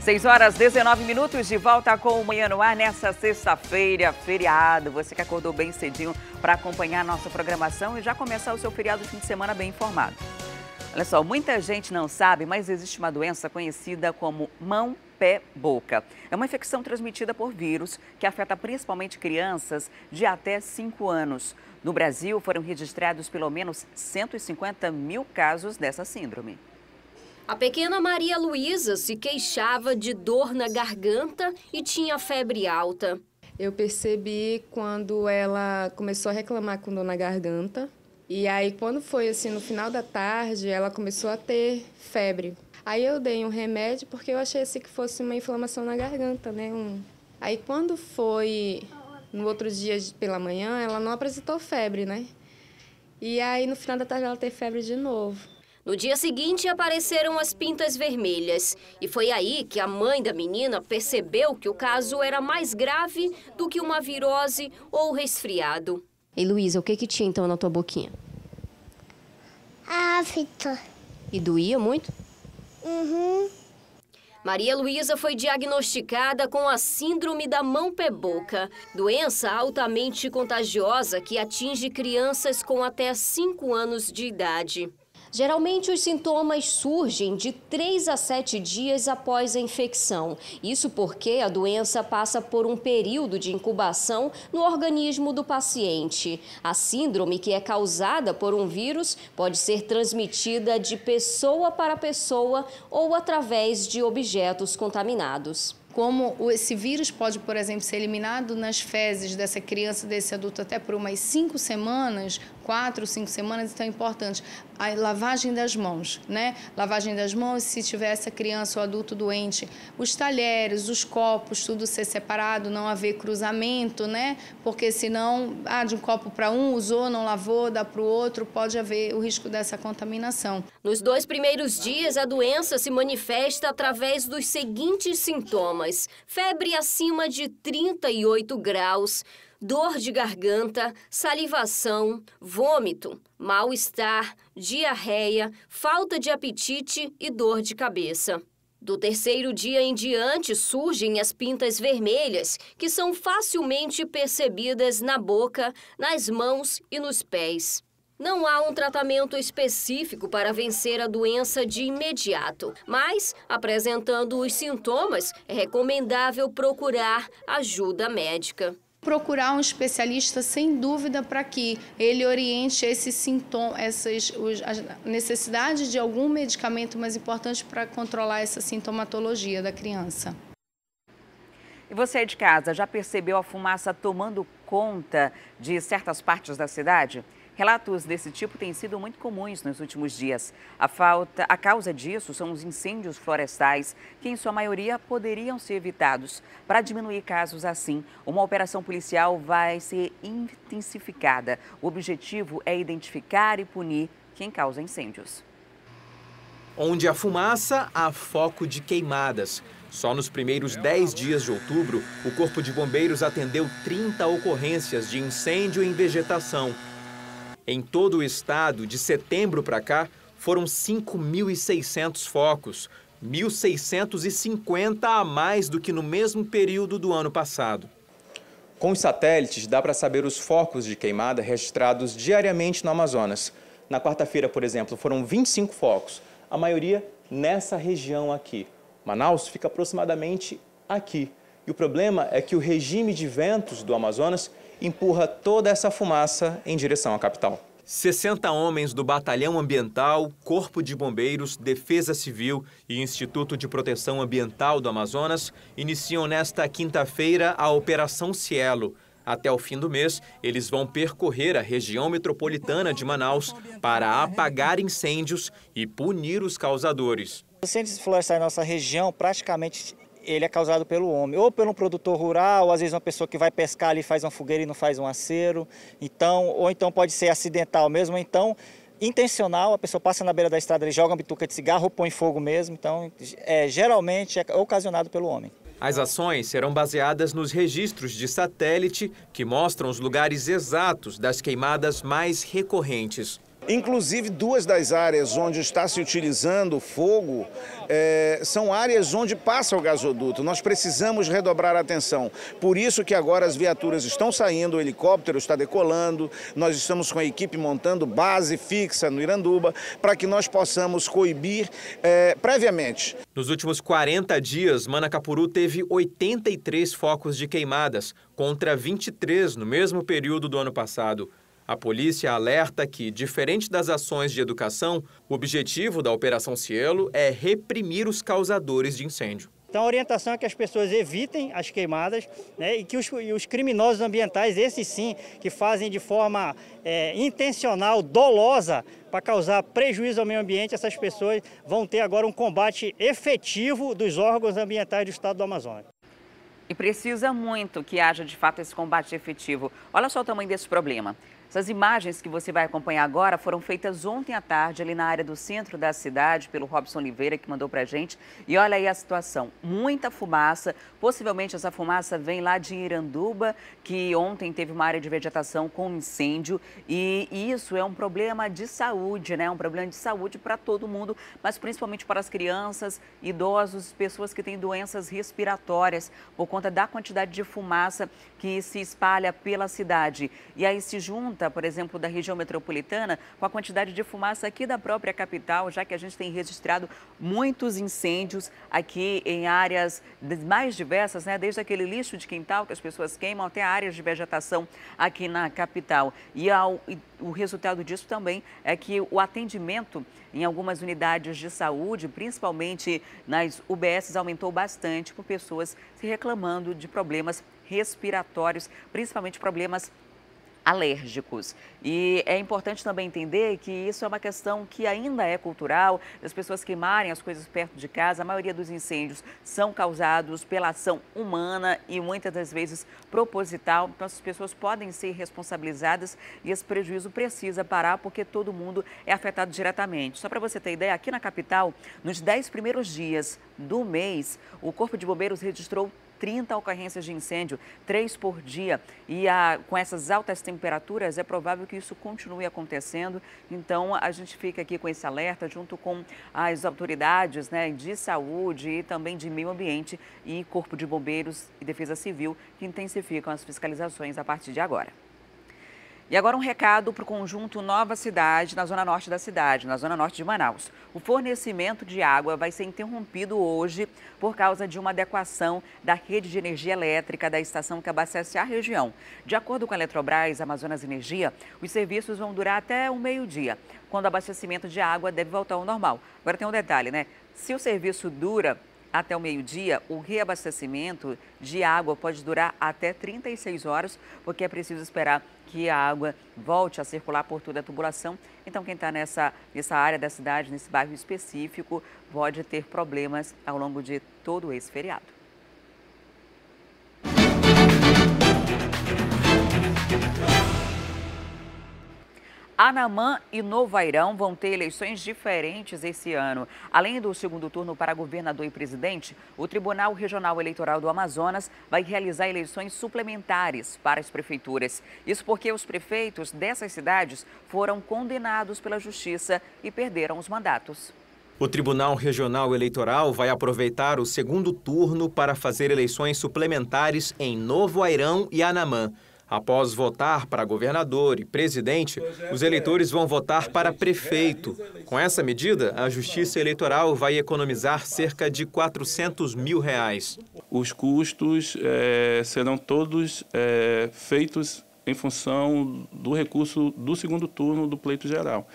6 horas 19 minutos de volta com o Manhã no Ar nessa sexta-feira, feriado. Você que acordou bem cedinho para acompanhar a nossa programação e já começar o seu feriado de fim de semana bem informado. Olha só, muita gente não sabe, mas existe uma doença conhecida como mão pé, boca. É uma infecção transmitida por vírus que afeta principalmente crianças de até 5 anos. No Brasil, foram registrados pelo menos 150 mil casos dessa síndrome. A pequena Maria Luísa se queixava de dor na garganta e tinha febre alta. Eu percebi quando ela começou a reclamar com dor na garganta. E aí, quando foi assim, no final da tarde, ela começou a ter febre. Aí eu dei um remédio porque eu achei assim que fosse uma inflamação na garganta, né? Um... Aí quando foi no outro dia pela manhã, ela não apresentou febre, né? E aí no final da tarde ela teve febre de novo. No dia seguinte apareceram as pintas vermelhas e foi aí que a mãe da menina percebeu que o caso era mais grave do que uma virose ou resfriado. Ei, Luísa, o que que tinha então na tua boquinha? Ah, E doía muito? Uhum. Maria Luísa foi diagnosticada com a síndrome da mão-pé-boca, doença altamente contagiosa que atinge crianças com até 5 anos de idade. Geralmente, os sintomas surgem de 3 a 7 dias após a infecção. Isso porque a doença passa por um período de incubação no organismo do paciente. A síndrome, que é causada por um vírus, pode ser transmitida de pessoa para pessoa ou através de objetos contaminados como esse vírus pode, por exemplo, ser eliminado nas fezes dessa criança, desse adulto, até por umas cinco semanas, quatro, cinco semanas, então é importante a lavagem das mãos, né? Lavagem das mãos, se tiver essa criança ou adulto doente, os talheres, os copos, tudo ser separado, não haver cruzamento, né? Porque senão, ah, de um copo para um, usou, não lavou, dá para o outro, pode haver o risco dessa contaminação. Nos dois primeiros dias, a doença se manifesta através dos seguintes sintomas sintomas: febre acima de 38 graus, dor de garganta, salivação, vômito, mal-estar, diarreia, falta de apetite e dor de cabeça. Do terceiro dia em diante surgem as pintas vermelhas, que são facilmente percebidas na boca, nas mãos e nos pés. Não há um tratamento específico para vencer a doença de imediato, mas, apresentando os sintomas, é recomendável procurar ajuda médica procurar um especialista sem dúvida para que ele oriente esses sintomas, essas a necessidade de algum medicamento mais importante para controlar essa sintomatologia da criança. E você aí de casa já percebeu a fumaça tomando conta de certas partes da cidade? Relatos desse tipo têm sido muito comuns nos últimos dias. A, falta, a causa disso são os incêndios florestais, que em sua maioria poderiam ser evitados. Para diminuir casos assim, uma operação policial vai ser intensificada. O objetivo é identificar e punir quem causa incêndios. Onde há fumaça, há foco de queimadas. Só nos primeiros 10 dias de outubro, o Corpo de Bombeiros atendeu 30 ocorrências de incêndio em vegetação em todo o estado, de setembro para cá, foram 5.600 focos, 1.650 a mais do que no mesmo período do ano passado. Com os satélites, dá para saber os focos de queimada registrados diariamente no Amazonas. Na quarta-feira, por exemplo, foram 25 focos, a maioria nessa região aqui. Manaus fica aproximadamente aqui. E o problema é que o regime de ventos do Amazonas empurra toda essa fumaça em direção à capital. 60 homens do Batalhão Ambiental, Corpo de Bombeiros, Defesa Civil e Instituto de Proteção Ambiental do Amazonas iniciam nesta quinta-feira a Operação Cielo. Até o fim do mês, eles vão percorrer a região metropolitana de Manaus para apagar incêndios e punir os causadores. Os incêndios florestais na nossa região praticamente ele é causado pelo homem, ou pelo um produtor rural, ou às vezes uma pessoa que vai pescar ali faz uma fogueira e não faz um aceiro, então, ou então pode ser acidental mesmo, ou então intencional, a pessoa passa na beira da estrada, ele joga uma bituca de cigarro põe fogo mesmo, então é, geralmente é ocasionado pelo homem. As ações serão baseadas nos registros de satélite que mostram os lugares exatos das queimadas mais recorrentes. Inclusive, duas das áreas onde está se utilizando fogo é, são áreas onde passa o gasoduto. Nós precisamos redobrar a atenção. Por isso que agora as viaturas estão saindo, o helicóptero está decolando, nós estamos com a equipe montando base fixa no Iranduba para que nós possamos coibir é, previamente. Nos últimos 40 dias, Manacapuru teve 83 focos de queimadas, contra 23 no mesmo período do ano passado. A polícia alerta que, diferente das ações de educação, o objetivo da Operação Cielo é reprimir os causadores de incêndio. Então a orientação é que as pessoas evitem as queimadas né, e que os, e os, criminosos ambientais, esses sim, que fazem de forma é, intencional, dolosa, para causar prejuízo ao meio ambiente, essas pessoas vão ter agora um combate efetivo dos órgãos ambientais do estado do Amazonas. E precisa muito que haja de fato esse combate efetivo. Olha só o tamanho desse problema. Essas imagens que você vai acompanhar agora foram feitas ontem à tarde ali na área do centro da cidade pelo Robson Oliveira que mandou a gente. E olha aí a situação, muita fumaça, possivelmente essa fumaça vem lá de Iranduba, que ontem teve uma área de vegetação com incêndio e isso é um problema de saúde, né? Um problema de saúde para todo mundo, mas principalmente para as crianças, idosos, pessoas que têm doenças respiratórias por conta da quantidade de fumaça que se espalha pela cidade. E aí se junta por exemplo, da região metropolitana, com a quantidade de fumaça aqui da própria capital, já que a gente tem registrado muitos incêndios aqui em áreas mais diversas, né? desde aquele lixo de quintal que as pessoas queimam até áreas de vegetação aqui na capital. E, ao, o resultado disso também é que o atendimento em algumas unidades de saúde, principalmente nas UBSs, aumentou bastante por pessoas se reclamando de problemas respiratórios, principalmente problemas alérgicos. E é importante também entender que isso é uma questão que ainda é cultural, das pessoas queimarem as coisas perto de casa. A maioria dos incêndios são causados pela ação humana e muitas das vezes proposital. Então, as pessoas podem ser responsabilizadas e esse prejuízo precisa parar porque todo mundo é afetado diretamente. Só para você ter ideia, aqui na capital, nos 10 primeiros dias do mês, o Corpo de Bombeiros registrou 30 ocorrências de incêndio, três por dia. E a, com essas altas temperaturas, é provável que isso continue acontecendo. Então, a gente fica aqui com esse alerta junto com as autoridades né, de saúde e também de meio ambiente e Corpo de Bombeiros e Defesa Civil, que intensificam as fiscalizações a partir de agora. E agora um recado para o conjunto Nova Cidade, na zona norte da cidade, na zona norte de Manaus. O fornecimento de água vai ser interrompido hoje por causa de uma adequação da rede de energia elétrica da estação que abastece a região. De acordo com a Eletrobras Amazonas Energia, os serviços vão durar até o meio-dia, quando o abastecimento de água deve voltar ao normal. Agora tem um detalhe, né? Se o serviço dura até o meio-dia, o reabastecimento de água pode durar até 36 horas, porque é preciso esperar que a água volte a circular por toda a tubulação. Então, quem está nessa, nessa área da cidade, nesse bairro específico, pode ter problemas ao longo de todo esse feriado. Anamã e Novairão vão ter eleições diferentes esse ano. Além do segundo turno para governador e presidente, o Tribunal Regional Eleitoral do Amazonas vai realizar eleições suplementares para as prefeituras. Isso porque os prefeitos dessas cidades foram condenados pela justiça e perderam os mandatos. O Tribunal Regional Eleitoral vai aproveitar o segundo turno para fazer eleições suplementares em Novo Airão e Anamã. Após votar para governador e presidente, é, os é. eleitores vão votar para prefeito. Com essa medida, a Justiça Eleitoral vai economizar cerca de 400 mil reais. Os custos é, serão todos é, feitos em função do recurso do segundo turno do pleito geral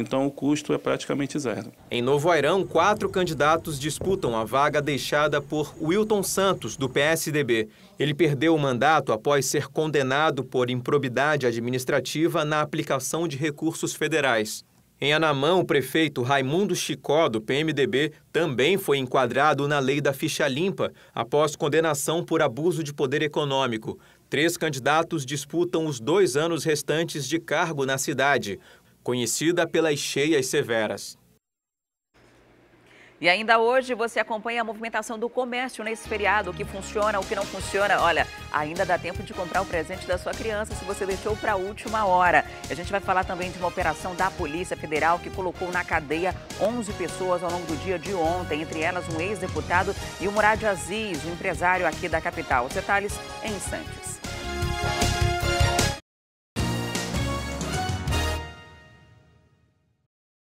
então o custo é praticamente zero. Em Novo Airão, quatro candidatos disputam a vaga deixada por Wilton Santos, do PSDB. Ele perdeu o mandato após ser condenado por improbidade administrativa na aplicação de recursos federais. Em Anamã, o prefeito Raimundo Chicó, do PMDB, também foi enquadrado na lei da ficha limpa após condenação por abuso de poder econômico. Três candidatos disputam os dois anos restantes de cargo na cidade conhecida pelas cheias severas. E ainda hoje você acompanha a movimentação do comércio nesse feriado, o que funciona, o que não funciona. Olha, ainda dá tempo de comprar o presente da sua criança se você deixou para a última hora. A gente vai falar também de uma operação da Polícia Federal que colocou na cadeia 11 pessoas ao longo do dia de ontem, entre elas um ex-deputado e o Murad Aziz, um empresário aqui da capital. Os detalhes em instantes.